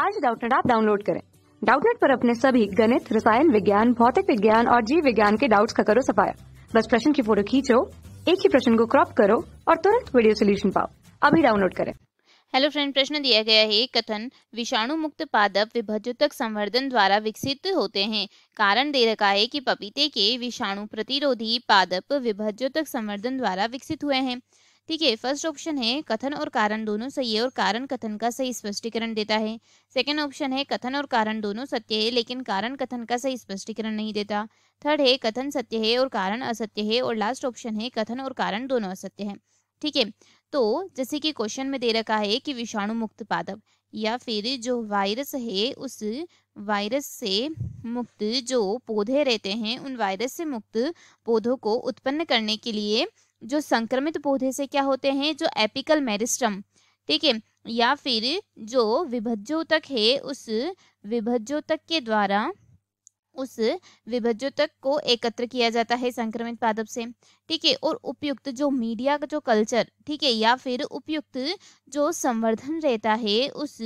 आज डाउटनेट आप डाउनलोड करें डाउटनेट पर अपने सभी गणित रसायन विज्ञान भौतिक विज्ञान और जीव विज्ञान के डाउट्स का करो सफाया बस प्रश्न की फोटो खींचो एक ही प्रश्न को क्रॉप करो और तुरंत वीडियो सोल्यूशन पाओ अभी डाउनलोड करें हेलो फ्रेंड प्रश्न दिया गया है कथन विषाणु मुक्त पादप विभजतक संवर्धन द्वारा विकसित होते हैं कारण दे रखा है कि पपीते के विषाणु प्रतिरोधी पादप विभजतक संवर्धन द्वारा विकसित हुए हैं ठीक है फर्स्ट ऑप्शन है कथन और कारण दोनों सही है और कारण कथन का सही स्पष्टीकरण देता है सेकंड ऑप्शन है कथन और कारण दोनों सत्य है लेकिन कारण कथन का सही स्पष्टीकरण नहीं देता थर्ड है कथन सत्य है और कारण असत्य है और लास्ट ऑप्शन है कथन और कारण दोनों असत्य है ठीक है तो जैसे कि क्वेश्चन में दे रखा है कि विषाणु मुक्त पादप या फिर जो वायरस है उस वायरस से मुक्त जो पौधे रहते हैं उन वायरस से मुक्त पौधों को उत्पन्न करने के लिए जो संक्रमित पौधे से क्या होते हैं जो एपिकल मेरिस्टम ठीक है या फिर जो विभज्योतक है उस विभज्योतक के द्वारा उस विभज्योतक को एकत्र किया जाता है संक्रमित पादप से ठीक है और उपयुक्त जो मीडिया का जो कल्चर ठीक है या फिर उपयुक्त जो संवर्धन रहता है उस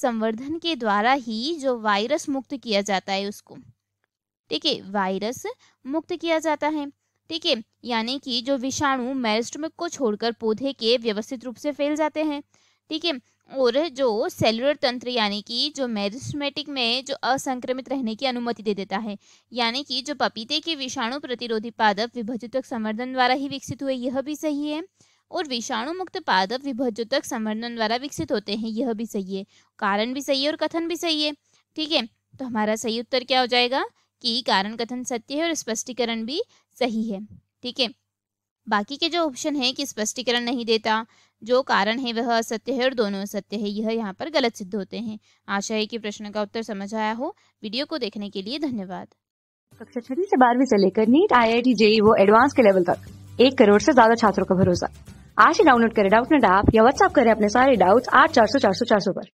संवर्धन के द्वारा ही जो वायरस मुक्त किया जाता है उसको ठीक है वायरस मुक्त किया जाता है ठीक है यानी कि जो विषाणु मेरिस्टमिक को छोड़कर पौधे के व्यवस्थित रूप से फैल जाते हैं ठीक है और जो सेलुलर तंत्र यानी कि जो मेरिस्टमेटिक में जो असंक्रमित रहने की अनुमति दे देता है यानी कि जो पपीते के विषाणु प्रतिरोधी पादप विभज्यतक संवर्धन द्वारा ही विकसित हुए यह भी सही है और विषाणु मुक्त पादप विभज्यतक संवर्धन द्वारा विकसित होते हैं यह भी सही है कारण भी सही है और कथन भी सही है ठीक है तो हमारा सही उत्तर क्या हो जाएगा कि कारण कथन सत्य है और स्पष्टीकरण भी सही है ठीक है बाकी के जो ऑप्शन है कि स्पष्टीकरण नहीं देता जो कारण है वह असत्य है और दोनों असत्य है यह यहाँ पर गलत सिद्ध होते हैं आशा है कि प्रश्न का उत्तर समझ आया हो वीडियो को देखने के लिए धन्यवाद कक्षा छठी से बारहवीं से लेकर NEET I I T JEE वो एडवांस के लेवल तक एक करोड़ से ज्यादा छात्रों का भरोसा आज ही डाउनलोड करें डाउट नेट ऐप या व्हाट्सअप करें अपने सारे डाउट्स आठ चार सौ चार सौ चार सौ पर